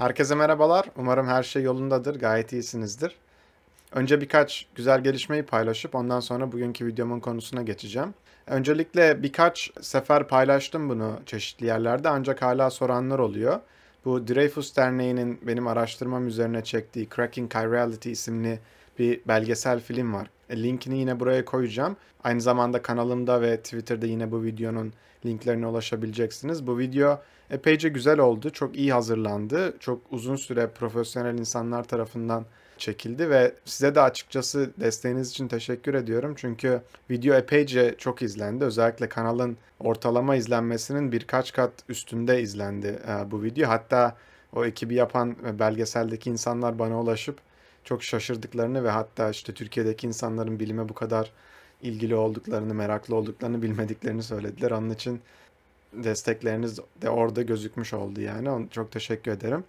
Herkese merhabalar. Umarım her şey yolundadır, gayet iyisinizdir. Önce birkaç güzel gelişmeyi paylaşıp ondan sonra bugünkü videomun konusuna geçeceğim. Öncelikle birkaç sefer paylaştım bunu çeşitli yerlerde ancak hala soranlar oluyor. Bu Dreyfus Derneği'nin benim araştırmam üzerine çektiği Cracking Chirality isimli bir belgesel film var. E, linkini yine buraya koyacağım. Aynı zamanda kanalımda ve Twitter'da yine bu videonun linklerine ulaşabileceksiniz. Bu video epeyce güzel oldu. Çok iyi hazırlandı. Çok uzun süre profesyonel insanlar tarafından çekildi ve size de açıkçası desteğiniz için teşekkür ediyorum. Çünkü video epeyce çok izlendi. Özellikle kanalın ortalama izlenmesinin birkaç kat üstünde izlendi e, bu video. Hatta o ekibi yapan e, belgeseldeki insanlar bana ulaşıp çok şaşırdıklarını ve hatta işte Türkiye'deki insanların bilime bu kadar ilgili olduklarını, meraklı olduklarını bilmediklerini söylediler. Onun için destekleriniz de orada gözükmüş oldu yani. Onu çok teşekkür ederim.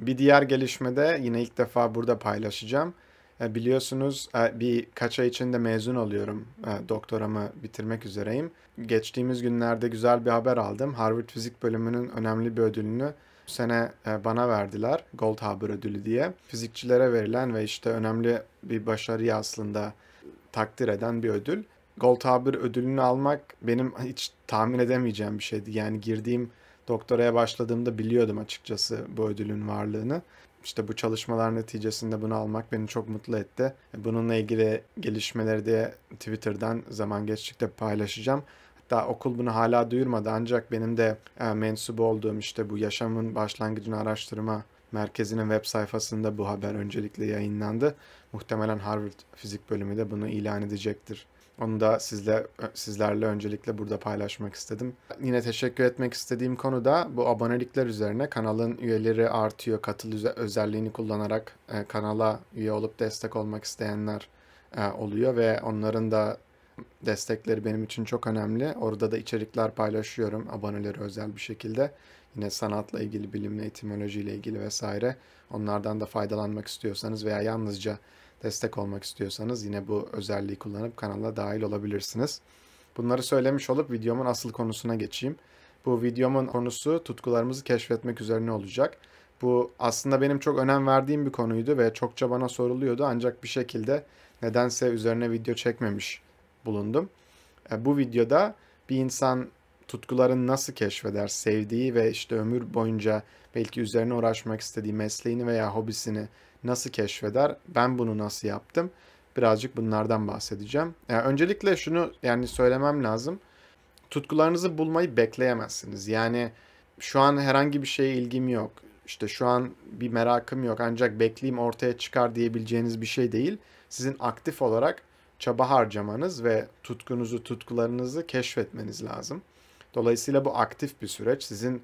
Bir diğer gelişmede yine ilk defa burada paylaşacağım. E, biliyorsunuz e, bir kaç ay içinde mezun oluyorum. E, doktoramı bitirmek üzereyim. Geçtiğimiz günlerde güzel bir haber aldım. Harvard Fizik Bölümünün önemli bir ödülünü bu sene bana verdiler. Gold Haber ödülü diye. Fizikçilere verilen ve işte önemli bir başarıyı aslında takdir eden bir ödül. Gold Tabir ödülünü almak benim hiç tahmin edemeyeceğim bir şeydi. Yani girdiğim doktoraya başladığımda biliyordum açıkçası bu ödülün varlığını. İşte bu çalışmalar neticesinde bunu almak beni çok mutlu etti. E, bununla ilgili gelişmeleri de Twitter'dan zaman geçtikçe paylaşacağım. Hatta okul bunu hala duyurmadı ancak benim de e, mensup olduğum işte bu yaşamın başlangıcını araştırma merkezinin web sayfasında bu haber öncelikle yayınlandı. Muhtemelen Harvard Fizik Bölümü de bunu ilan edecektir. Onu da sizle, e, sizlerle öncelikle burada paylaşmak istedim. Yine teşekkür etmek istediğim konu da bu abonelikler üzerine kanalın üyeleri artıyor. Katıl özelliğini kullanarak e, kanala üye olup destek olmak isteyenler e, oluyor ve onların da destekleri benim için çok önemli. Orada da içerikler paylaşıyorum abonelere özel bir şekilde. Yine sanatla ilgili, bilimle, etimolojiyle ilgili vesaire. Onlardan da faydalanmak istiyorsanız veya yalnızca destek olmak istiyorsanız yine bu özelliği kullanıp kanala dahil olabilirsiniz. Bunları söylemiş olup videomun asıl konusuna geçeyim. Bu videomun konusu tutkularımızı keşfetmek üzerine olacak. Bu aslında benim çok önem verdiğim bir konuydu ve çokça bana soruluyordu ancak bir şekilde nedense üzerine video çekmemiş bulundum. E, bu videoda bir insan tutkularını nasıl keşfeder, sevdiği ve işte ömür boyunca belki üzerine uğraşmak istediği mesleğini veya hobisini nasıl keşfeder? Ben bunu nasıl yaptım? Birazcık bunlardan bahsedeceğim. Yani öncelikle şunu yani söylemem lazım. Tutkularınızı bulmayı bekleyemezsiniz. Yani şu an herhangi bir şeye ilgim yok. İşte şu an bir merakım yok ancak bekleyeyim ortaya çıkar diyebileceğiniz bir şey değil. Sizin aktif olarak çaba harcamanız ve tutkunuzu, tutkularınızı keşfetmeniz lazım. Dolayısıyla bu aktif bir süreç. Sizin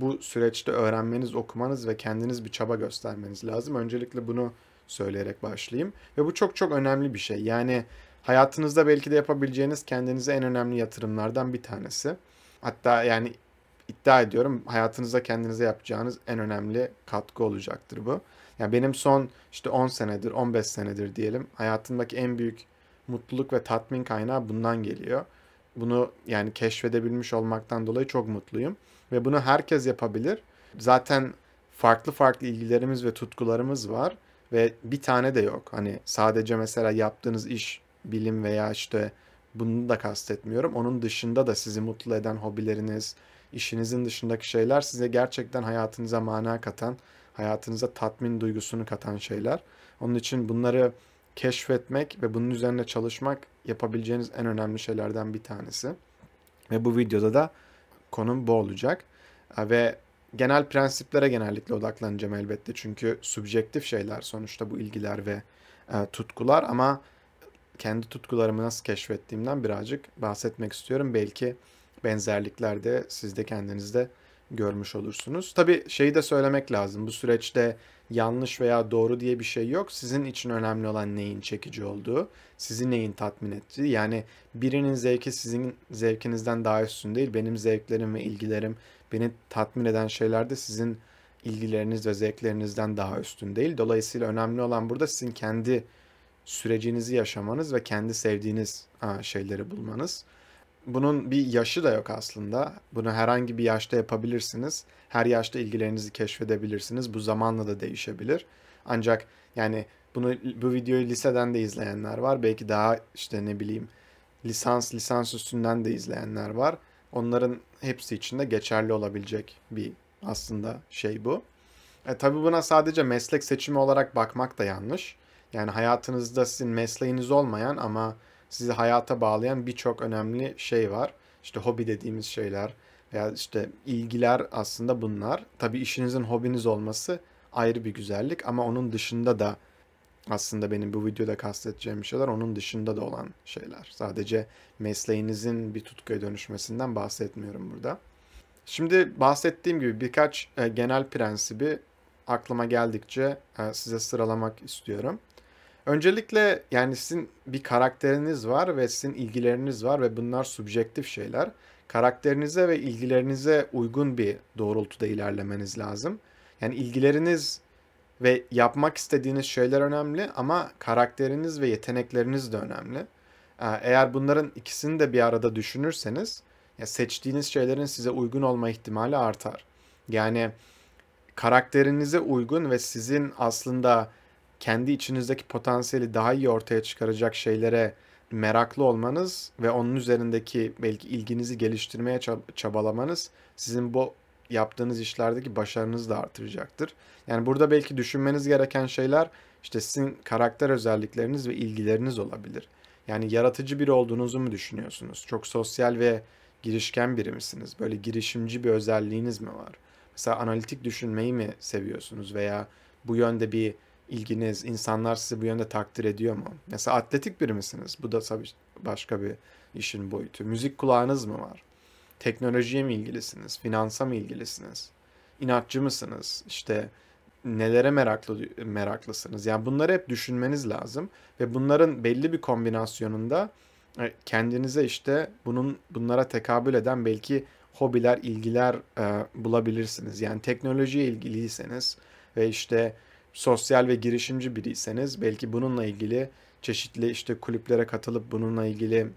bu süreçte öğrenmeniz, okumanız ve kendiniz bir çaba göstermeniz lazım. Öncelikle bunu söyleyerek başlayayım. Ve bu çok çok önemli bir şey. Yani hayatınızda belki de yapabileceğiniz kendinize en önemli yatırımlardan bir tanesi. Hatta yani iddia ediyorum hayatınızda kendinize yapacağınız en önemli katkı olacaktır bu. Yani benim son işte 10 senedir, 15 senedir diyelim hayatımdaki en büyük mutluluk ve tatmin kaynağı bundan geliyor. Bunu yani keşfedebilmiş olmaktan dolayı çok mutluyum ve bunu herkes yapabilir. Zaten farklı farklı ilgilerimiz ve tutkularımız var ve bir tane de yok. Hani sadece mesela yaptığınız iş bilim veya işte bunu da kastetmiyorum. Onun dışında da sizi mutlu eden hobileriniz, işinizin dışındaki şeyler size gerçekten hayatınıza mana katan, hayatınıza tatmin duygusunu katan şeyler. Onun için bunları keşfetmek ve bunun üzerine çalışmak yapabileceğiniz en önemli şeylerden bir tanesi. Ve bu videoda da konum bu olacak. Ee, ve genel prensiplere genellikle odaklanacağım elbette. Çünkü subjektif şeyler sonuçta bu ilgiler ve e, tutkular ama kendi tutkularımı nasıl keşfettiğimden birazcık bahsetmek istiyorum. Belki benzerliklerde siz de kendinizde görmüş olursunuz. Tabii şeyi de söylemek lazım. Bu süreçte yanlış veya doğru diye bir şey yok. Sizin için önemli olan neyin çekici olduğu, sizi neyin tatmin ettiği. Yani birinin zevki sizin zevkinizden daha üstün değil. Benim zevklerim ve ilgilerim beni tatmin eden şeyler de sizin ilgileriniz ve zevklerinizden daha üstün değil. Dolayısıyla önemli olan burada sizin kendi sürecinizi yaşamanız ve kendi sevdiğiniz şeyleri bulmanız bunun bir yaşı da yok aslında. Bunu herhangi bir yaşta yapabilirsiniz. Her yaşta ilgilerinizi keşfedebilirsiniz. Bu zamanla da değişebilir. Ancak yani bunu bu videoyu liseden de izleyenler var. Belki daha işte ne bileyim lisans lisans üstünden de izleyenler var. Onların hepsi için de geçerli olabilecek bir aslında şey bu. E, tabii buna sadece meslek seçimi olarak bakmak da yanlış. Yani hayatınızda sizin mesleğiniz olmayan ama sizi hayata bağlayan birçok önemli şey var. İşte hobi dediğimiz şeyler veya işte ilgiler aslında bunlar. Tabii işinizin hobiniz olması ayrı bir güzellik ama onun dışında da aslında benim bu videoda kasteteceğim şeyler onun dışında da olan şeyler. Sadece mesleğinizin bir tutkuya dönüşmesinden bahsetmiyorum burada. Şimdi bahsettiğim gibi birkaç e, genel prensibi aklıma geldikçe e, size sıralamak istiyorum. Öncelikle yani sizin bir karakteriniz var ve sizin ilgileriniz var ve bunlar subjektif şeyler. Karakterinize ve ilgilerinize uygun bir doğrultuda ilerlemeniz lazım. Yani ilgileriniz ve yapmak istediğiniz şeyler önemli ama karakteriniz ve yetenekleriniz de önemli. Ee, eğer bunların ikisini de bir arada düşünürseniz ya seçtiğiniz şeylerin size uygun olma ihtimali artar. Yani karakterinize uygun ve sizin aslında kendi içinizdeki potansiyeli daha iyi ortaya çıkaracak şeylere meraklı olmanız ve onun üzerindeki belki ilginizi geliştirmeye çabalamanız sizin bu yaptığınız işlerdeki başarınızı da artıracaktır. Yani burada belki düşünmeniz gereken şeyler işte sizin karakter özellikleriniz ve ilgileriniz olabilir. Yani yaratıcı biri olduğunuzu mu düşünüyorsunuz? Çok sosyal ve girişken biri misiniz? Böyle girişimci bir özelliğiniz mi var? Mesela analitik düşünmeyi mi seviyorsunuz veya bu yönde bir ilginiz, insanlar sizi bu yönde takdir ediyor mu? Mesela atletik biri misiniz? Bu da tabii başka bir işin boyutu. Müzik kulağınız mı var? Teknolojiye mi ilgilisiniz? Finansa mı ilgilisiniz? İnatçı mısınız? İşte nelere meraklı meraklısınız? Yani bunları hep düşünmeniz lazım ve bunların belli bir kombinasyonunda e, kendinize işte bunun bunlara tekabül eden belki hobiler, ilgiler e, bulabilirsiniz. Yani teknolojiye ilgiliyseniz ve işte sosyal ve girişimci biriyseniz belki bununla ilgili çeşitli işte kulüplere katılıp bununla ilgili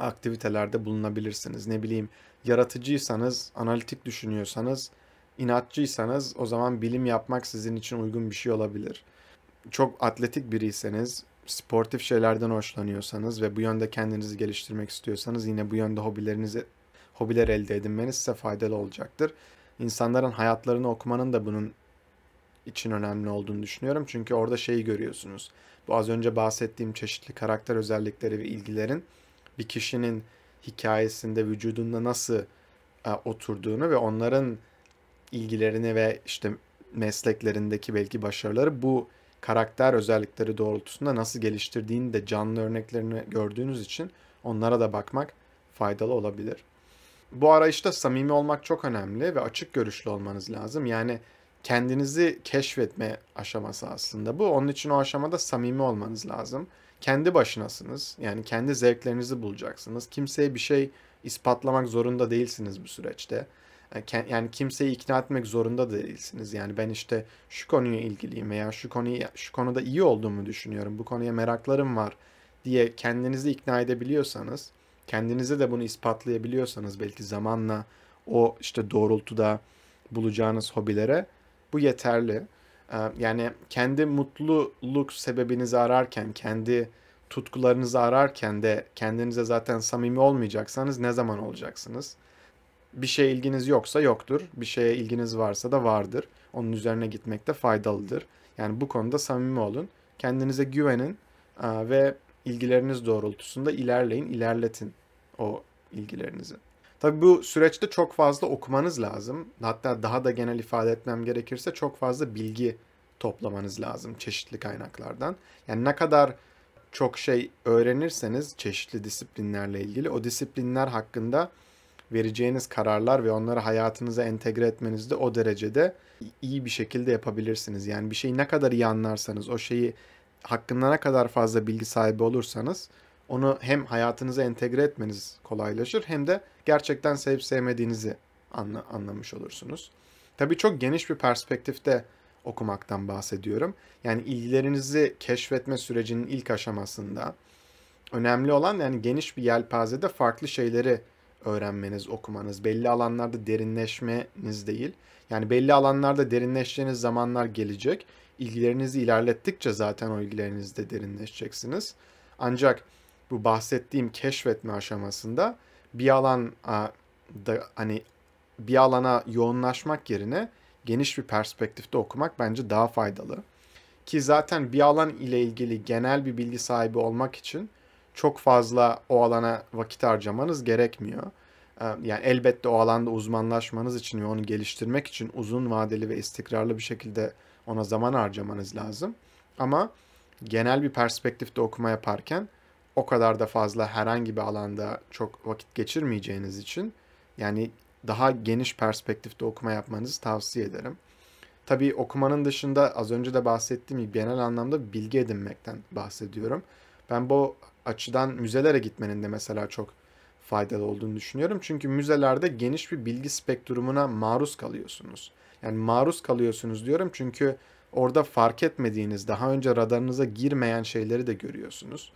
aktivitelerde bulunabilirsiniz. Ne bileyim yaratıcıysanız, analitik düşünüyorsanız, inatçıysanız o zaman bilim yapmak sizin için uygun bir şey olabilir. Çok atletik biriyseniz, sportif şeylerden hoşlanıyorsanız ve bu yönde kendinizi geliştirmek istiyorsanız yine bu yönde hobilerinizi hobiler elde edinmeniz size faydalı olacaktır. İnsanların hayatlarını okumanın da bunun için önemli olduğunu düşünüyorum. Çünkü orada şeyi görüyorsunuz. Bu az önce bahsettiğim çeşitli karakter özellikleri ve ilgilerin bir kişinin hikayesinde, vücudunda nasıl e, oturduğunu ve onların ilgilerini ve işte mesleklerindeki belki başarıları bu karakter özellikleri doğrultusunda nasıl geliştirdiğini de canlı örneklerini gördüğünüz için onlara da bakmak faydalı olabilir. Bu arayışta samimi olmak çok önemli ve açık görüşlü olmanız lazım. Yani kendinizi keşfetme aşaması aslında bu. Onun için o aşamada samimi olmanız lazım. Kendi başınasınız. Yani kendi zevklerinizi bulacaksınız. Kimseye bir şey ispatlamak zorunda değilsiniz bu süreçte. E, yani kimseyi ikna etmek zorunda değilsiniz. Yani ben işte şu konuya ilgiliyim veya şu konuyu şu konuda iyi olduğumu düşünüyorum. Bu konuya meraklarım var diye kendinizi ikna edebiliyorsanız, kendinize de bunu ispatlayabiliyorsanız belki zamanla o işte doğrultuda bulacağınız hobilere bu yeterli. Ee, yani kendi mutluluk sebebinizi ararken, kendi tutkularınızı ararken de kendinize zaten samimi olmayacaksanız ne zaman olacaksınız? Bir şeye ilginiz yoksa yoktur. Bir şeye ilginiz varsa da vardır. Onun üzerine gitmek de faydalıdır. Yani bu konuda samimi olun. Kendinize güvenin e, ve ilgileriniz doğrultusunda ilerleyin, ilerletin o ilgilerinizi. Tabi bu süreçte çok fazla okumanız lazım. Hatta daha da genel ifade etmem gerekirse çok fazla bilgi toplamanız lazım çeşitli kaynaklardan. Yani ne kadar çok şey öğrenirseniz çeşitli disiplinlerle ilgili o disiplinler hakkında vereceğiniz kararlar ve onları hayatınıza entegre etmenizde o derecede iyi bir şekilde yapabilirsiniz. Yani bir şeyi ne kadar iyi anlarsanız, o şeyi hakkında ne kadar fazla bilgi sahibi olursanız onu hem hayatınıza entegre etmeniz kolaylaşır hem de gerçekten sevip sevmediğinizi anla, anlamış olursunuz. Tabii çok geniş bir perspektifte okumaktan bahsediyorum. Yani ilgilerinizi keşfetme sürecinin ilk aşamasında önemli olan yani geniş bir yelpazede farklı şeyleri öğrenmeniz, okumanız, belli alanlarda derinleşmeniz değil. Yani belli alanlarda derinleşeceğiniz zamanlar gelecek. İlgilerinizi ilerlettikçe zaten o ilgilerinizde derinleşeceksiniz. Ancak bu bahsettiğim keşfetme aşamasında bir alan da hani bir alana yoğunlaşmak yerine geniş bir perspektifte okumak bence daha faydalı. Ki zaten bir alan ile ilgili genel bir bilgi sahibi olmak için çok fazla o alana vakit harcamanız gerekmiyor. Yani elbette o alanda uzmanlaşmanız için ve onu geliştirmek için uzun vadeli ve istikrarlı bir şekilde ona zaman harcamanız lazım. Ama genel bir perspektifte okuma yaparken o kadar da fazla herhangi bir alanda çok vakit geçirmeyeceğiniz için yani daha geniş perspektifte okuma yapmanızı tavsiye ederim. Tabii okumanın dışında az önce de bahsettiğim gibi genel anlamda bilgi edinmekten bahsediyorum. Ben bu açıdan müzelere gitmenin de mesela çok faydalı olduğunu düşünüyorum. Çünkü müzelerde geniş bir bilgi spektrumuna maruz kalıyorsunuz. Yani maruz kalıyorsunuz diyorum çünkü orada fark etmediğiniz, daha önce radarınıza girmeyen şeyleri de görüyorsunuz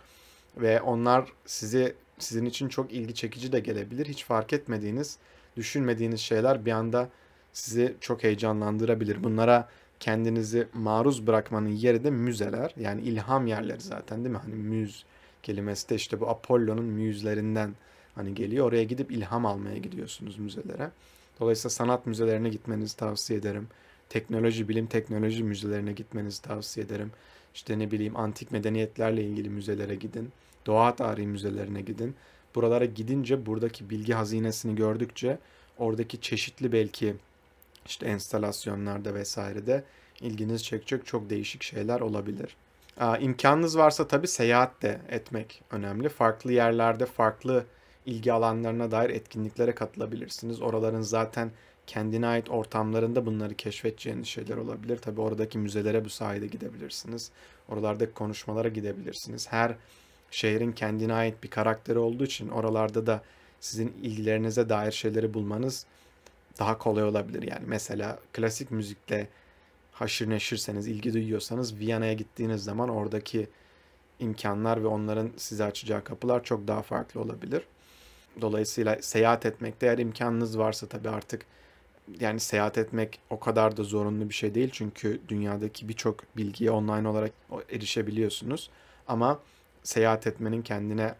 ve onlar sizi sizin için çok ilgi çekici de gelebilir. Hiç fark etmediğiniz, düşünmediğiniz şeyler bir anda sizi çok heyecanlandırabilir. Bunlara kendinizi maruz bırakmanın yeri de müzeler. Yani ilham yerleri zaten değil mi? Hani müz kelimesi de işte bu Apollo'nun müzlerinden hani geliyor. Oraya gidip ilham almaya gidiyorsunuz müzelere. Dolayısıyla sanat müzelerine gitmenizi tavsiye ederim. Teknoloji, bilim teknoloji müzelerine gitmenizi tavsiye ederim. İşte ne bileyim antik medeniyetlerle ilgili müzelere gidin. Doğa tarihi müzelerine gidin. Buralara gidince buradaki bilgi hazinesini gördükçe oradaki çeşitli belki işte enstalasyonlarda de ilginiz çekecek çok değişik şeyler olabilir. İmkanınız varsa tabii seyahat de etmek önemli. Farklı yerlerde farklı ilgi alanlarına dair etkinliklere katılabilirsiniz. Oraların zaten kendine ait ortamlarında bunları keşfedeceğiniz şeyler olabilir. Tabii oradaki müzelere bu sayede gidebilirsiniz. Oralardaki konuşmalara gidebilirsiniz. Her şehrin kendine ait bir karakteri olduğu için oralarda da sizin ilgilerinize dair şeyleri bulmanız daha kolay olabilir. Yani mesela klasik müzikle haşır neşirseniz, ilgi duyuyorsanız Viyana'ya gittiğiniz zaman oradaki imkanlar ve onların size açacağı kapılar çok daha farklı olabilir. Dolayısıyla seyahat etmekte eğer imkanınız varsa tabii artık yani seyahat etmek o kadar da zorunlu bir şey değil. Çünkü dünyadaki birçok bilgiye online olarak erişebiliyorsunuz. Ama seyahat etmenin kendine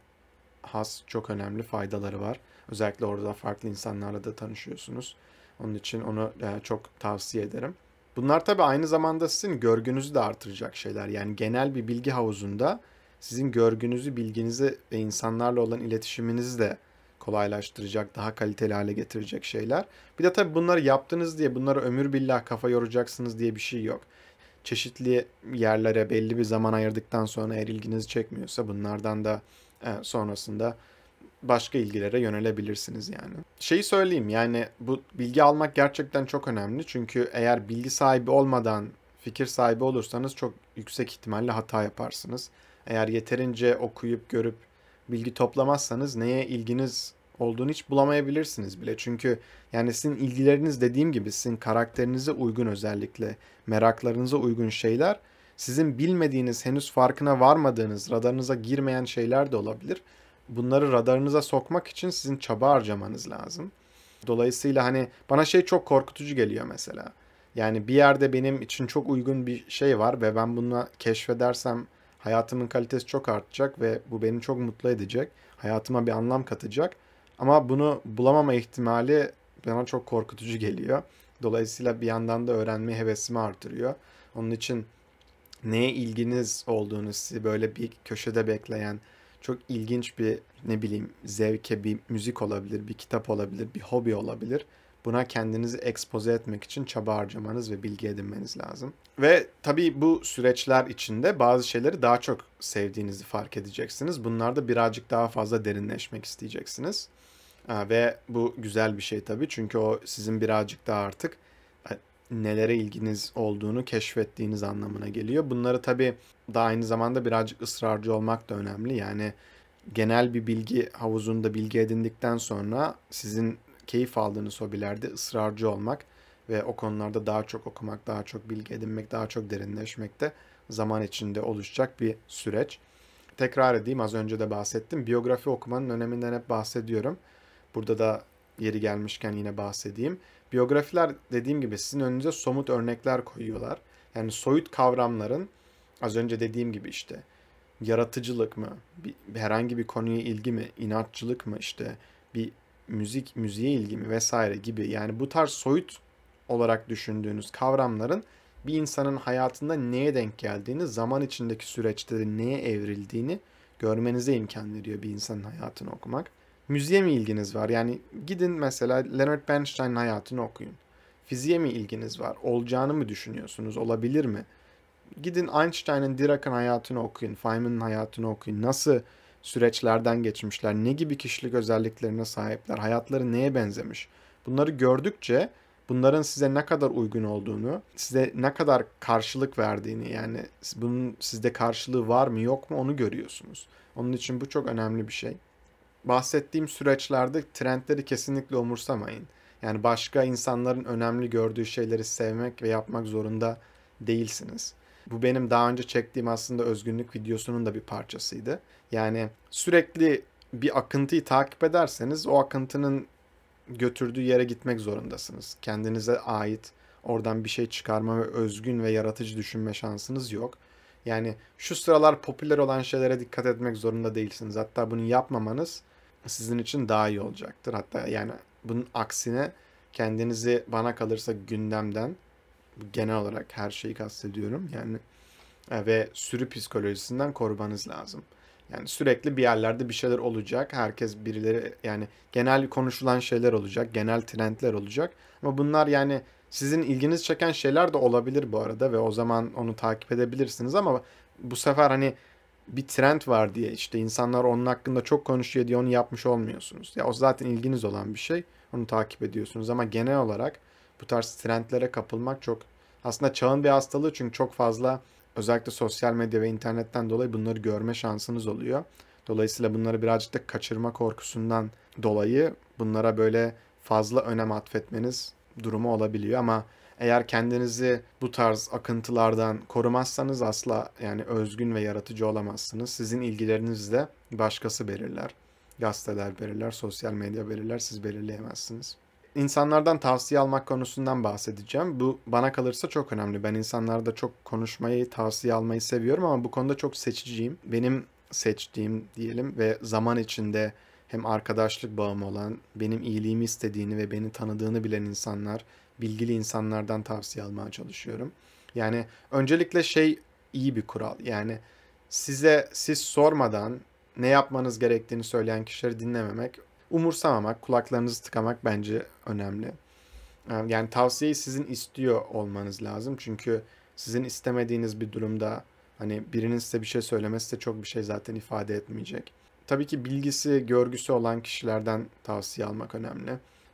has çok önemli faydaları var. Özellikle orada farklı insanlarla da tanışıyorsunuz. Onun için onu e, çok tavsiye ederim. Bunlar tabii aynı zamanda sizin görgünüzü de artıracak şeyler. Yani genel bir bilgi havuzunda sizin görgünüzü, bilginizi ve insanlarla olan iletişiminizi de kolaylaştıracak, daha kaliteli hale getirecek şeyler. Bir de tabii bunları yaptınız diye bunlara ömür billah kafa yoracaksınız diye bir şey yok çeşitli yerlere belli bir zaman ayırdıktan sonra eğer ilginizi çekmiyorsa bunlardan da e, sonrasında başka ilgilere yönelebilirsiniz yani. Şeyi söyleyeyim yani bu bilgi almak gerçekten çok önemli. Çünkü eğer bilgi sahibi olmadan fikir sahibi olursanız çok yüksek ihtimalle hata yaparsınız. Eğer yeterince okuyup görüp bilgi toplamazsanız neye ilginiz olduğunu hiç bulamayabilirsiniz bile. Çünkü yani sizin ilgileriniz dediğim gibi sizin karakterinize uygun özellikle meraklarınıza uygun şeyler sizin bilmediğiniz, henüz farkına varmadığınız, radarınıza girmeyen şeyler de olabilir. Bunları radarınıza sokmak için sizin çaba harcamanız lazım. Dolayısıyla hani bana şey çok korkutucu geliyor mesela. Yani bir yerde benim için çok uygun bir şey var ve ben bunu keşfedersem hayatımın kalitesi çok artacak ve bu beni çok mutlu edecek. Hayatıma bir anlam katacak. Ama bunu bulamama ihtimali bana çok korkutucu geliyor. Dolayısıyla bir yandan da öğrenme hevesimi artırıyor. Onun için neye ilginiz olduğunu sizi böyle bir köşede bekleyen çok ilginç bir ne bileyim zevke bir müzik olabilir, bir kitap olabilir, bir hobi olabilir. Buna kendinizi ekspoze etmek için çaba harcamanız ve bilgi edinmeniz lazım. Ve tabii bu süreçler içinde bazı şeyleri daha çok sevdiğinizi fark edeceksiniz. Bunlarda birazcık daha fazla derinleşmek isteyeceksiniz. Ha, ve bu güzel bir şey tabii çünkü o sizin birazcık daha artık e, nelere ilginiz olduğunu keşfettiğiniz anlamına geliyor. Bunları tabii daha aynı zamanda birazcık ısrarcı olmak da önemli. Yani genel bir bilgi havuzunda bilgi edindikten sonra sizin keyif aldığınız hobilerde ısrarcı olmak ve o konularda daha çok okumak, daha çok bilgi edinmek, daha çok derinleşmek de zaman içinde oluşacak bir süreç. Tekrar edeyim az önce de bahsettim. Biyografi okumanın öneminden hep bahsediyorum. Burada da yeri gelmişken yine bahsedeyim. Biyografiler dediğim gibi sizin önünüze somut örnekler koyuyorlar. Yani soyut kavramların az önce dediğim gibi işte yaratıcılık mı, bir, herhangi bir konuya ilgi mi, inatçılık mı işte bir müzik, müziğe ilgi mi vesaire gibi yani bu tarz soyut olarak düşündüğünüz kavramların bir insanın hayatında neye denk geldiğini, zaman içindeki süreçte neye evrildiğini görmenize imkan veriyor bir insanın hayatını okumak. Müziğe mi ilginiz var? Yani gidin mesela Leonard Bernstein'in hayatını okuyun. Fiziğe mi ilginiz var? Olacağını mı düşünüyorsunuz? Olabilir mi? Gidin Einstein'ın, Dirac'ın hayatını okuyun. Feynman'ın hayatını okuyun. Nasıl süreçlerden geçmişler? Ne gibi kişilik özelliklerine sahipler? Hayatları neye benzemiş? Bunları gördükçe bunların size ne kadar uygun olduğunu, size ne kadar karşılık verdiğini yani bunun sizde karşılığı var mı yok mu onu görüyorsunuz. Onun için bu çok önemli bir şey bahsettiğim süreçlerde trendleri kesinlikle umursamayın. Yani başka insanların önemli gördüğü şeyleri sevmek ve yapmak zorunda değilsiniz. Bu benim daha önce çektiğim aslında özgünlük videosunun da bir parçasıydı. Yani sürekli bir akıntıyı takip ederseniz o akıntının götürdüğü yere gitmek zorundasınız. Kendinize ait oradan bir şey çıkarma ve özgün ve yaratıcı düşünme şansınız yok. Yani şu sıralar popüler olan şeylere dikkat etmek zorunda değilsiniz. Hatta bunu yapmamanız sizin için daha iyi olacaktır. Hatta yani bunun aksine kendinizi bana kalırsa gündemden genel olarak her şeyi kastediyorum yani e, ve sürü psikolojisinden korumanız lazım. Yani sürekli bir yerlerde bir şeyler olacak. Herkes birileri yani genel konuşulan şeyler olacak. Genel trendler olacak. Ama bunlar yani sizin ilginiz çeken şeyler de olabilir bu arada ve o zaman onu takip edebilirsiniz ama bu sefer hani bir trend var diye işte insanlar onun hakkında çok konuşuyor diye onu yapmış olmuyorsunuz. Ya o zaten ilginiz olan bir şey. Onu takip ediyorsunuz ama genel olarak bu tarz trendlere kapılmak çok aslında çağın bir hastalığı çünkü çok fazla özellikle sosyal medya ve internetten dolayı bunları görme şansınız oluyor. Dolayısıyla bunları birazcık da kaçırma korkusundan dolayı bunlara böyle fazla önem atfetmeniz durumu olabiliyor ama eğer kendinizi bu tarz akıntılardan korumazsanız asla yani özgün ve yaratıcı olamazsınız. Sizin ilgilerinizi de başkası belirler. Gazeteler belirler, sosyal medya belirler, siz belirleyemezsiniz. İnsanlardan tavsiye almak konusundan bahsedeceğim. Bu bana kalırsa çok önemli. Ben insanlarda çok konuşmayı, tavsiye almayı seviyorum ama bu konuda çok seçiciyim. Benim seçtiğim diyelim ve zaman içinde hem arkadaşlık bağım olan, benim iyiliğimi istediğini ve beni tanıdığını bilen insanlar bilgili insanlardan tavsiye almaya çalışıyorum. Yani öncelikle şey iyi bir kural. Yani size siz sormadan ne yapmanız gerektiğini söyleyen kişileri dinlememek, umursamamak, kulaklarınızı tıkamak bence önemli. Ee, yani tavsiyeyi sizin istiyor olmanız lazım. Çünkü sizin istemediğiniz bir durumda hani birinin size bir şey söylemesi de çok bir şey zaten ifade etmeyecek. Tabii ki bilgisi, görgüsü olan kişilerden tavsiye almak önemli.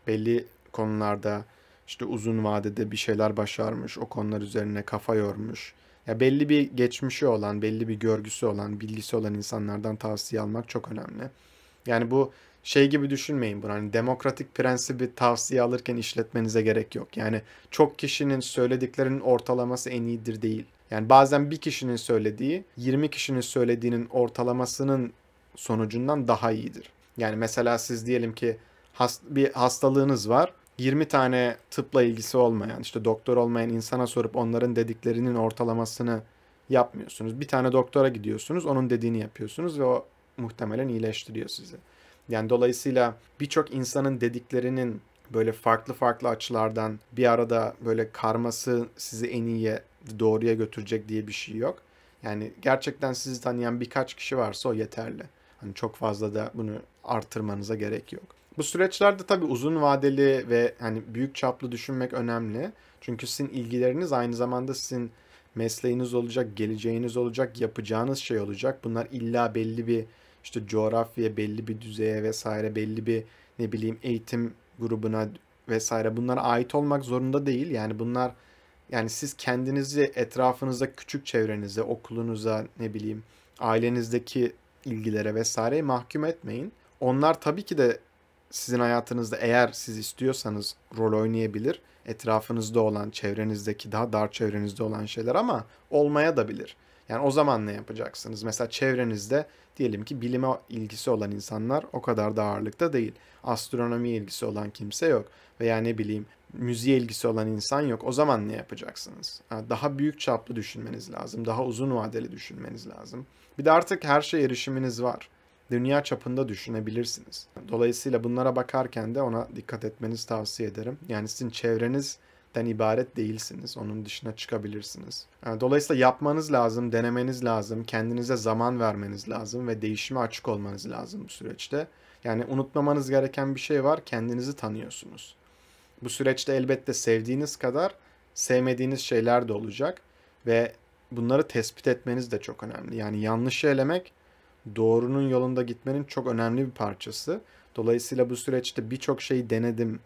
Belli konularda işte uzun vadede bir şeyler başarmış, o konular üzerine kafa yormuş. Ya belli bir geçmişi olan, belli bir görgüsü olan, bilgisi olan insanlardan tavsiye almak çok önemli. Yani bu şey gibi düşünmeyin bunu. Hani demokratik prensibi tavsiye alırken işletmenize gerek yok. Yani çok kişinin söylediklerinin ortalaması en iyidir değil. Yani bazen bir kişinin söylediği 20 kişinin söylediğinin ortalamasının sonucundan daha iyidir. Yani mesela siz diyelim ki hast bir hastalığınız var 20 tane tıpla ilgisi olmayan, işte doktor olmayan insana sorup onların dediklerinin ortalamasını yapmıyorsunuz. Bir tane doktora gidiyorsunuz, onun dediğini yapıyorsunuz ve o muhtemelen iyileştiriyor sizi. Yani dolayısıyla birçok insanın dediklerinin böyle farklı farklı açılardan bir arada böyle karması sizi en iyiye, doğruya götürecek diye bir şey yok. Yani gerçekten sizi tanıyan birkaç kişi varsa o yeterli. Hani çok fazla da bunu artırmanıza gerek yok. Bu süreçlerde tabii uzun vadeli ve hani büyük çaplı düşünmek önemli. Çünkü sizin ilgileriniz aynı zamanda sizin mesleğiniz olacak, geleceğiniz olacak, yapacağınız şey olacak. Bunlar illa belli bir işte coğrafya, belli bir düzeye vesaire, belli bir ne bileyim eğitim grubuna vesaire bunlara ait olmak zorunda değil. Yani bunlar yani siz kendinizi etrafınızda küçük çevrenizde okulunuza ne bileyim ailenizdeki ilgilere vesaire mahkum etmeyin. Onlar tabii ki de sizin hayatınızda eğer siz istiyorsanız rol oynayabilir. Etrafınızda olan, çevrenizdeki daha dar çevrenizde olan şeyler ama olmaya da bilir. Yani o zaman ne yapacaksınız? Mesela çevrenizde diyelim ki bilime ilgisi olan insanlar o kadar da ağırlıkta değil. Astronomi ilgisi olan kimse yok veya ne bileyim müziğe ilgisi olan insan yok. O zaman ne yapacaksınız? Daha büyük çaplı düşünmeniz lazım. Daha uzun vadeli düşünmeniz lazım. Bir de artık her şey erişiminiz var dünya çapında düşünebilirsiniz. Dolayısıyla bunlara bakarken de ona dikkat etmenizi tavsiye ederim. Yani sizin çevrenizden ibaret değilsiniz. Onun dışına çıkabilirsiniz. Ee, dolayısıyla yapmanız lazım, denemeniz lazım, kendinize zaman vermeniz lazım ve değişime açık olmanız lazım bu süreçte. Yani unutmamanız gereken bir şey var, kendinizi tanıyorsunuz. Bu süreçte elbette sevdiğiniz kadar sevmediğiniz şeyler de olacak ve bunları tespit etmeniz de çok önemli. Yani yanlış elemek doğrunun yolunda gitmenin çok önemli bir parçası. Dolayısıyla bu süreçte birçok şeyi denedim,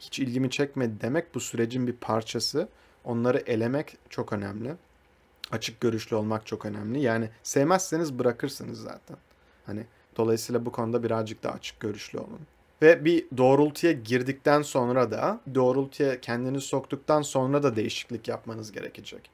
hiç ilgimi çekmedi demek bu sürecin bir parçası. Onları elemek çok önemli. Açık görüşlü olmak çok önemli. Yani sevmezseniz bırakırsınız zaten. Hani dolayısıyla bu konuda birazcık daha açık görüşlü olun. Ve bir doğrultuya girdikten sonra da doğrultuya kendini soktuktan sonra da değişiklik yapmanız gerekecek.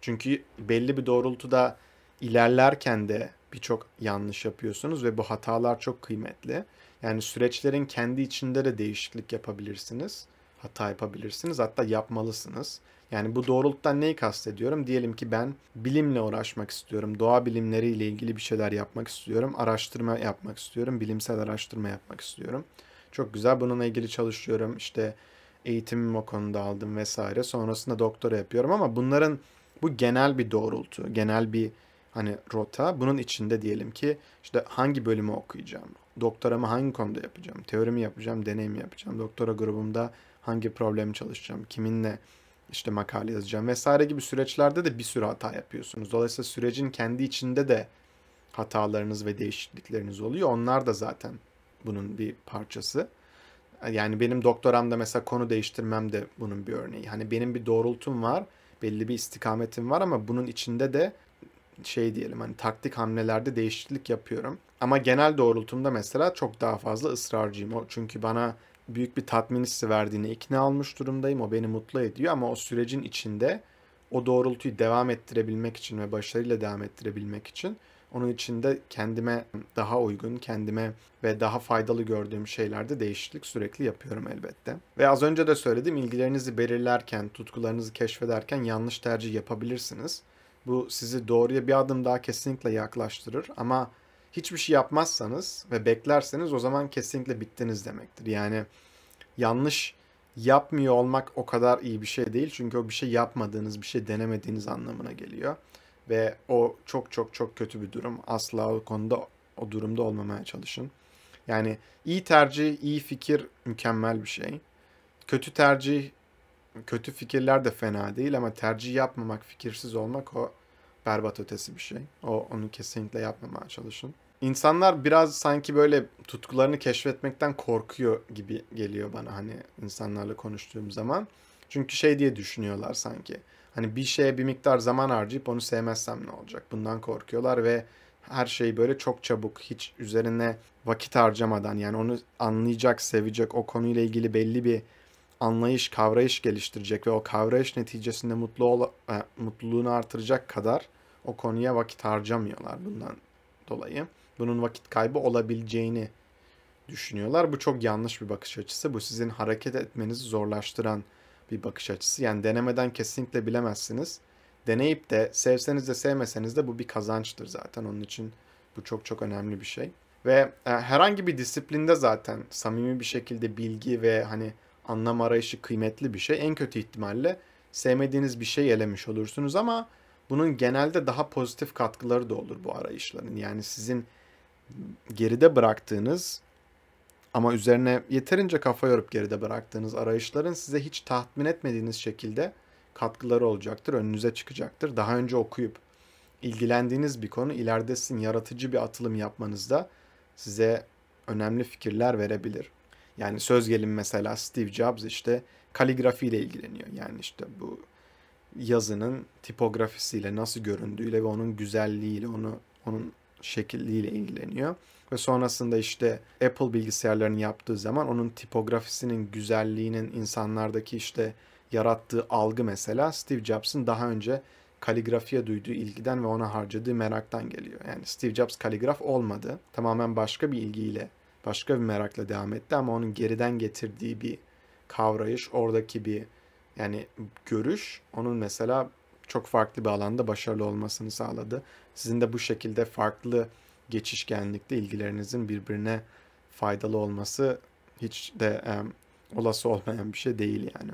Çünkü belli bir doğrultuda ilerlerken de birçok yanlış yapıyorsunuz ve bu hatalar çok kıymetli. Yani süreçlerin kendi içinde de değişiklik yapabilirsiniz. Hata yapabilirsiniz. Hatta yapmalısınız. Yani bu doğrultudan neyi kastediyorum? Diyelim ki ben bilimle uğraşmak istiyorum. Doğa bilimleriyle ilgili bir şeyler yapmak istiyorum. Araştırma yapmak istiyorum. Bilimsel araştırma yapmak istiyorum. Çok güzel bununla ilgili çalışıyorum. İşte eğitimimi o konuda aldım vesaire. Sonrasında doktora yapıyorum ama bunların bu genel bir doğrultu, genel bir hani rota bunun içinde diyelim ki işte hangi bölümü okuyacağım, doktoramı hangi konuda yapacağım, teori mi yapacağım, deney mi yapacağım, doktora grubumda hangi problemi çalışacağım, kiminle işte makale yazacağım vesaire gibi süreçlerde de bir sürü hata yapıyorsunuz. Dolayısıyla sürecin kendi içinde de hatalarınız ve değişiklikleriniz oluyor. Onlar da zaten bunun bir parçası. Yani benim doktoramda mesela konu değiştirmem de bunun bir örneği. Hani benim bir doğrultum var, belli bir istikametim var ama bunun içinde de şey diyelim hani taktik hamlelerde değişiklik yapıyorum. Ama genel doğrultumda mesela çok daha fazla ısrarcıyım. O çünkü bana büyük bir tatmin hissi verdiğini ikna almış durumdayım. O beni mutlu ediyor ama o sürecin içinde o doğrultuyu devam ettirebilmek için ve başarıyla devam ettirebilmek için onun içinde kendime daha uygun, kendime ve daha faydalı gördüğüm şeylerde değişiklik sürekli yapıyorum elbette. Ve az önce de söyledim ilgilerinizi belirlerken, tutkularınızı keşfederken yanlış tercih yapabilirsiniz. Bu sizi doğruya bir adım daha kesinlikle yaklaştırır ama hiçbir şey yapmazsanız ve beklerseniz o zaman kesinlikle bittiniz demektir. Yani yanlış yapmıyor olmak o kadar iyi bir şey değil. Çünkü o bir şey yapmadığınız, bir şey denemediğiniz anlamına geliyor. Ve o çok çok çok kötü bir durum. Asla o konuda o durumda olmamaya çalışın. Yani iyi tercih, iyi fikir mükemmel bir şey. Kötü tercih kötü fikirler de fena değil ama tercih yapmamak, fikirsiz olmak o berbat ötesi bir şey. O onu kesinlikle yapmamaya çalışın. İnsanlar biraz sanki böyle tutkularını keşfetmekten korkuyor gibi geliyor bana hani insanlarla konuştuğum zaman. Çünkü şey diye düşünüyorlar sanki. Hani bir şeye bir miktar zaman harcayıp onu sevmezsem ne olacak? Bundan korkuyorlar ve her şeyi böyle çok çabuk hiç üzerine vakit harcamadan yani onu anlayacak, sevecek, o konuyla ilgili belli bir anlayış, kavrayış geliştirecek ve o kavrayış neticesinde mutlu ol, e, mutluluğunu artıracak kadar o konuya vakit harcamıyorlar bundan dolayı. Bunun vakit kaybı olabileceğini düşünüyorlar. Bu çok yanlış bir bakış açısı. Bu sizin hareket etmenizi zorlaştıran bir bakış açısı. Yani denemeden kesinlikle bilemezsiniz. Deneyip de sevseniz de sevmeseniz de bu bir kazançtır zaten. Onun için bu çok çok önemli bir şey. Ve e, herhangi bir disiplinde zaten samimi bir şekilde bilgi ve hani anlam arayışı kıymetli bir şey. En kötü ihtimalle sevmediğiniz bir şey elemiş olursunuz ama bunun genelde daha pozitif katkıları da olur bu arayışların. Yani sizin geride bıraktığınız ama üzerine yeterince kafa yorup geride bıraktığınız arayışların size hiç tahmin etmediğiniz şekilde katkıları olacaktır, önünüze çıkacaktır. Daha önce okuyup ilgilendiğiniz bir konu ileride sizin yaratıcı bir atılım yapmanızda size önemli fikirler verebilir. Yani söz gelin mesela Steve Jobs işte kaligrafiyle ilgileniyor. Yani işte bu yazının tipografisiyle nasıl göründüğüyle ve onun güzelliğiyle, onu onun şekilliğiyle ilgileniyor. Ve sonrasında işte Apple bilgisayarlarını yaptığı zaman onun tipografisinin güzelliğinin insanlardaki işte yarattığı algı mesela Steve Jobs'ın daha önce kaligrafiye duyduğu ilgiden ve ona harcadığı meraktan geliyor. Yani Steve Jobs kaligraf olmadı. Tamamen başka bir ilgiyle başka bir merakla devam etti ama onun geriden getirdiği bir kavrayış, oradaki bir yani görüş onun mesela çok farklı bir alanda başarılı olmasını sağladı. Sizin de bu şekilde farklı geçişkenlikte ilgilerinizin birbirine faydalı olması hiç de um, olası olmayan bir şey değil yani.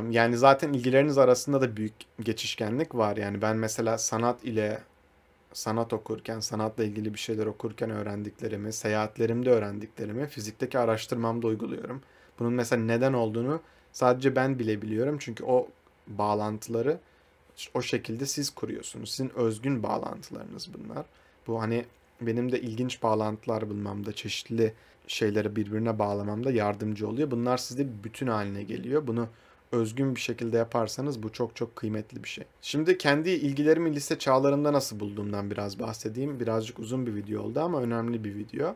Um, yani zaten ilgileriniz arasında da büyük geçişkenlik var. Yani ben mesela sanat ile sanat okurken, sanatla ilgili bir şeyler okurken öğrendiklerimi, seyahatlerimde öğrendiklerimi fizikteki araştırmamda uyguluyorum. Bunun mesela neden olduğunu sadece ben bilebiliyorum. Çünkü o bağlantıları o şekilde siz kuruyorsunuz. Sizin özgün bağlantılarınız bunlar. Bu hani benim de ilginç bağlantılar bulmamda, çeşitli şeyleri birbirine bağlamamda yardımcı oluyor. Bunlar sizde bütün haline geliyor. Bunu özgün bir şekilde yaparsanız bu çok çok kıymetli bir şey. Şimdi kendi ilgilerimi lise çağlarımda nasıl bulduğumdan biraz bahsedeyim. Birazcık uzun bir video oldu ama önemli bir video.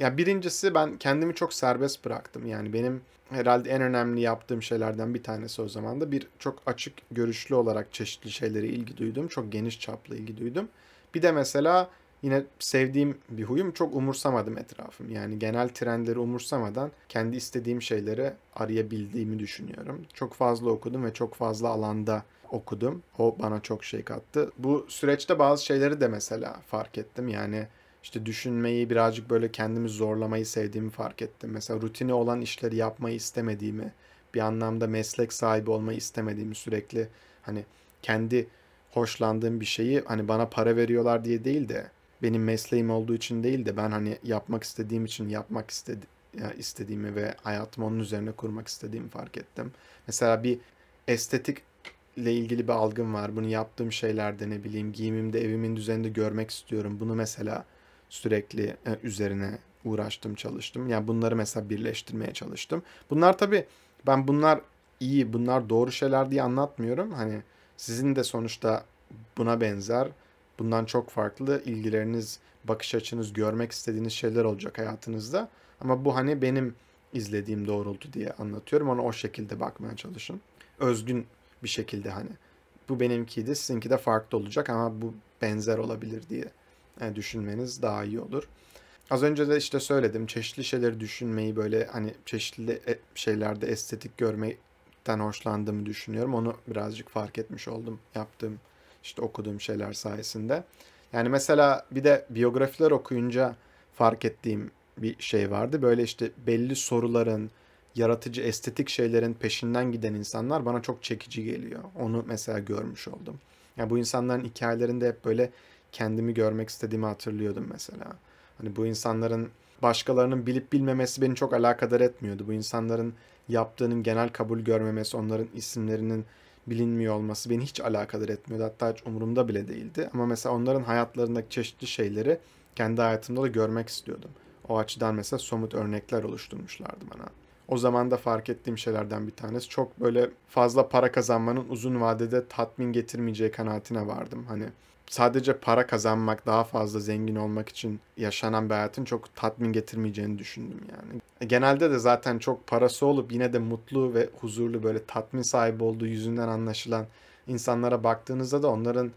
Ya birincisi ben kendimi çok serbest bıraktım. Yani benim herhalde en önemli yaptığım şeylerden bir tanesi o zaman da bir çok açık görüşlü olarak çeşitli şeylere ilgi duydum. Çok geniş çaplı ilgi duydum. Bir de mesela yine sevdiğim bir huyum çok umursamadım etrafım. Yani genel trendleri umursamadan kendi istediğim şeyleri arayabildiğimi düşünüyorum. Çok fazla okudum ve çok fazla alanda okudum. O bana çok şey kattı. Bu süreçte bazı şeyleri de mesela fark ettim. Yani işte düşünmeyi birazcık böyle kendimi zorlamayı sevdiğimi fark ettim. Mesela rutini olan işleri yapmayı istemediğimi, bir anlamda meslek sahibi olmayı istemediğimi sürekli hani kendi hoşlandığım bir şeyi hani bana para veriyorlar diye değil de benim mesleğim olduğu için değil de ben hani yapmak istediğim için yapmak istedi istediğimi ve hayatımı onun üzerine kurmak istediğimi fark ettim. Mesela bir estetikle ilgili bir algım var. Bunu yaptığım şeylerde ne bileyim giyimimde evimin düzeninde görmek istiyorum. Bunu mesela sürekli e, üzerine uğraştım çalıştım. Yani bunları mesela birleştirmeye çalıştım. Bunlar tabii ben bunlar iyi bunlar doğru şeyler diye anlatmıyorum. Hani sizin de sonuçta buna benzer Bundan çok farklı ilgileriniz, bakış açınız, görmek istediğiniz şeyler olacak hayatınızda. Ama bu hani benim izlediğim doğrultu diye anlatıyorum. Ona o şekilde bakmaya çalışın. Özgün bir şekilde hani. Bu benimkiydi, sizinki de farklı olacak ama bu benzer olabilir diye e, düşünmeniz daha iyi olur. Az önce de işte söyledim çeşitli şeyleri düşünmeyi böyle hani çeşitli e, şeylerde estetik görmekten hoşlandığımı düşünüyorum. Onu birazcık fark etmiş oldum yaptığım işte okuduğum şeyler sayesinde. Yani mesela bir de biyografiler okuyunca fark ettiğim bir şey vardı. Böyle işte belli soruların, yaratıcı estetik şeylerin peşinden giden insanlar bana çok çekici geliyor. Onu mesela görmüş oldum. Yani bu insanların hikayelerinde hep böyle kendimi görmek istediğimi hatırlıyordum mesela. Hani bu insanların başkalarının bilip bilmemesi beni çok alakadar etmiyordu. Bu insanların yaptığının genel kabul görmemesi, onların isimlerinin bilinmiyor olması beni hiç alakadar etmiyordu. Hatta hiç umurumda bile değildi. Ama mesela onların hayatlarındaki çeşitli şeyleri kendi hayatımda da görmek istiyordum. O açıdan mesela somut örnekler oluşturmuşlardı bana. O zaman da fark ettiğim şeylerden bir tanesi çok böyle fazla para kazanmanın uzun vadede tatmin getirmeyeceği kanaatine vardım. Hani sadece para kazanmak, daha fazla zengin olmak için yaşanan bir hayatın çok tatmin getirmeyeceğini düşündüm yani. E, genelde de zaten çok parası olup yine de mutlu ve huzurlu böyle tatmin sahibi olduğu yüzünden anlaşılan insanlara baktığınızda da onların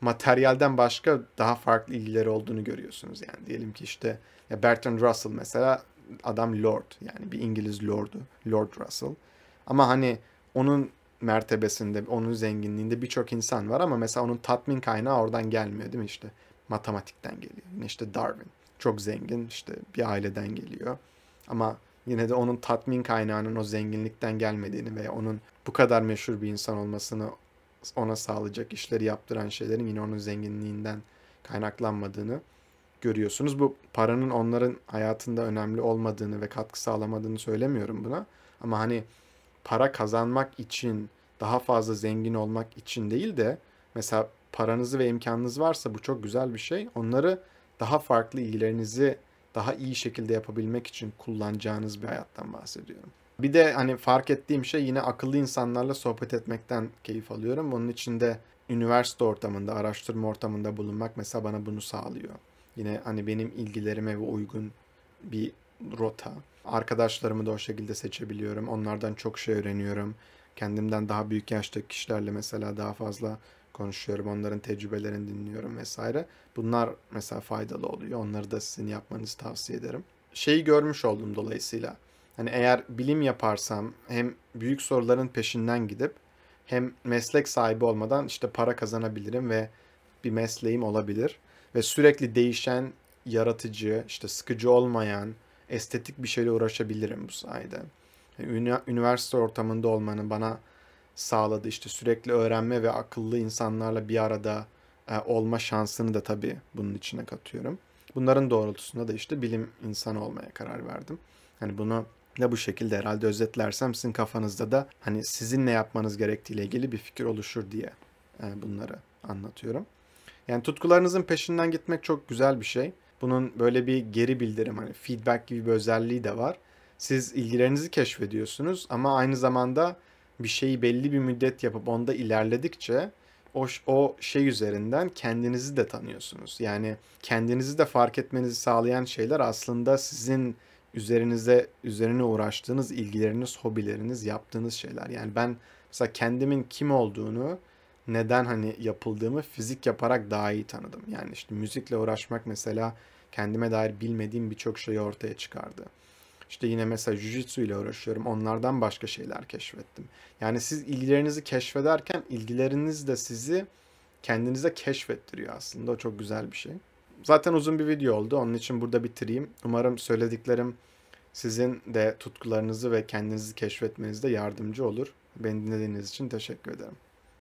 materyalden başka daha farklı ilgileri olduğunu görüyorsunuz. Yani diyelim ki işte ya Bertrand Russell mesela adam lord yani bir İngiliz lordu. Lord Russell. Ama hani onun mertebesinde, onun zenginliğinde birçok insan var ama mesela onun tatmin kaynağı oradan gelmiyor değil mi işte? Matematikten geliyor. Yine işte Darwin çok zengin işte bir aileden geliyor. Ama yine de onun tatmin kaynağının o zenginlikten gelmediğini veya onun bu kadar meşhur bir insan olmasını ona sağlayacak işleri yaptıran şeylerin yine onun zenginliğinden kaynaklanmadığını görüyorsunuz. Bu paranın onların hayatında önemli olmadığını ve katkı sağlamadığını söylemiyorum buna. Ama hani para kazanmak için, daha fazla zengin olmak için değil de mesela paranızı ve imkanınız varsa bu çok güzel bir şey. Onları daha farklı iyilerinizi daha iyi şekilde yapabilmek için kullanacağınız bir hayattan bahsediyorum. Bir de hani fark ettiğim şey yine akıllı insanlarla sohbet etmekten keyif alıyorum. Onun için de üniversite ortamında, araştırma ortamında bulunmak mesela bana bunu sağlıyor. Yine hani benim ilgilerime ve uygun bir rota. Arkadaşlarımı da o şekilde seçebiliyorum. Onlardan çok şey öğreniyorum. Kendimden daha büyük yaştaki kişilerle mesela daha fazla konuşuyorum. Onların tecrübelerini dinliyorum vesaire. Bunlar mesela faydalı oluyor. Onları da sizin yapmanızı tavsiye ederim. Şeyi görmüş oldum dolayısıyla. Hani eğer bilim yaparsam hem büyük soruların peşinden gidip hem meslek sahibi olmadan işte para kazanabilirim ve bir mesleğim olabilir. Ve sürekli değişen, yaratıcı, işte sıkıcı olmayan, estetik bir şeyle uğraşabilirim bu sayede. üniversite ortamında olmanın bana sağladı işte sürekli öğrenme ve akıllı insanlarla bir arada e, olma şansını da tabii bunun içine katıyorum. Bunların doğrultusunda da işte bilim insanı olmaya karar verdim. Hani bunu ne bu şekilde herhalde özetlersem sizin kafanızda da hani sizin ne yapmanız gerektiğiyle ilgili bir fikir oluşur diye e, bunları anlatıyorum. Yani tutkularınızın peşinden gitmek çok güzel bir şey. Bunun böyle bir geri bildirim hani feedback gibi bir özelliği de var. Siz ilgilerinizi keşfediyorsunuz ama aynı zamanda bir şeyi belli bir müddet yapıp onda ilerledikçe o, o şey üzerinden kendinizi de tanıyorsunuz. Yani kendinizi de fark etmenizi sağlayan şeyler aslında sizin üzerinize üzerine uğraştığınız ilgileriniz, hobileriniz, yaptığınız şeyler. Yani ben mesela kendimin kim olduğunu, neden hani yapıldığımı fizik yaparak daha iyi tanıdım. Yani işte müzikle uğraşmak mesela kendime dair bilmediğim birçok şeyi ortaya çıkardı. İşte yine mesela jujitsu ile uğraşıyorum. Onlardan başka şeyler keşfettim. Yani siz ilgilerinizi keşfederken ilgileriniz de sizi kendinize keşfettiriyor aslında. O çok güzel bir şey. Zaten uzun bir video oldu. Onun için burada bitireyim. Umarım söylediklerim sizin de tutkularınızı ve kendinizi keşfetmenizde yardımcı olur. Beni dinlediğiniz için teşekkür ederim.